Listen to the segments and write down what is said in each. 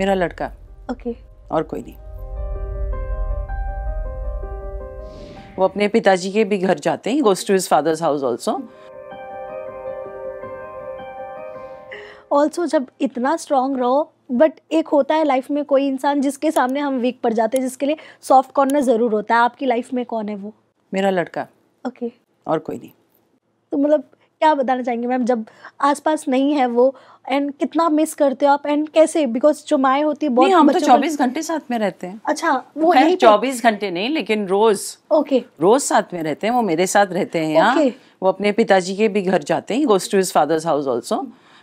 मेरा लड़का okay okay. और कोई नहीं वो अपने पिताजी के भी घर जाते हैं goes to his father's house also also जब इतना स्ट्रांग रहो बट एक होता है लाइफ में कोई इंसान जिसके सामने हम वीक पड़ जाते हैं जिसके लिए सॉफ्ट कॉर्नर ज़रूर होता है आपकी लाइफ में कौन है वो मेरा लड़का ओके okay. और कोई नहीं तो मतलब क्या बताना चाहेंगे मैम जब आसपास नहीं है वो एंड कितना मिस करते हो आप एंड कैसे बिकॉज जो माए होती है बहुत हम तो चौबीस घंटे साथ में रहते हैं अच्छा वो है तो- चौबीस घंटे नहीं लेकिन रोज ओके रोज साथ में रहते हैं वो मेरे साथ रहते हैं यहाँ वो अपने पिताजी के भी घर जाते हैं goes to his father's house also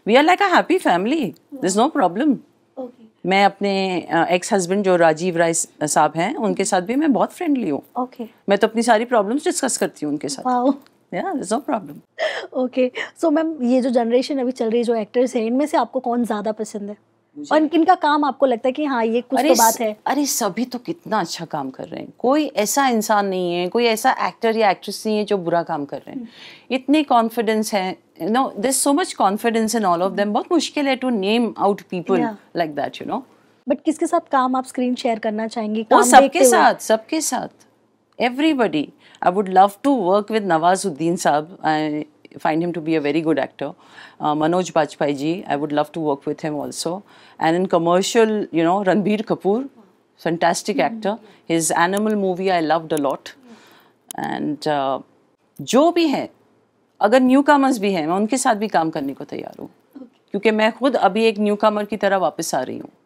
we are like a happy family this no problem मैं अपने एक्स हस्बैंड जो राजीव राय साहब हैं उनके साथ भी मैं बहुत फ्रेंडली हूँ okay. मैं तो अपनी सारी प्रॉब्लम्स डिस्कस करती हूँ उनके साथ wow. yeah there's no okay so ma'am ये जो जनरेशन अभी चल रही है जो एक्टर्स हैं इनमें से आपको कौन ज़्यादा पसंद है और किनका काम आपको लगता है कि हाँ ये कुछ तो बात है अरे सभी तो कितना अच्छा काम कर रहे हैं कोई ऐसा इंसान नहीं है कोई ऐसा एक्टर या एक्ट्रेस नहीं है जो बुरा काम कर रहे हैं हम्म। इतने कॉन्फिडेंस है no this so much confidence in all of them बहुत मुश्किल है to name out people like that you know but किसके साथ काम आप स्क्रीन शेयर करना चाहेंगी वो सबके साथ सबके साथ everybody I would love to work with Nawazuddin sahab find him to be a very good actor. Uh, Manoj Bajpayee ji, I would love to work with him also. And in commercial, you know, Ranbir Kapoor, fantastic actor. His animal movie I loved a lot. And जो भी है अगर new commerce भी हैं मैं उनके साथ भी काम करने को तैयार हूँ क्योंकि मैं खुद अभी एक न्यू कामर की तरह वापस आ रही हूँ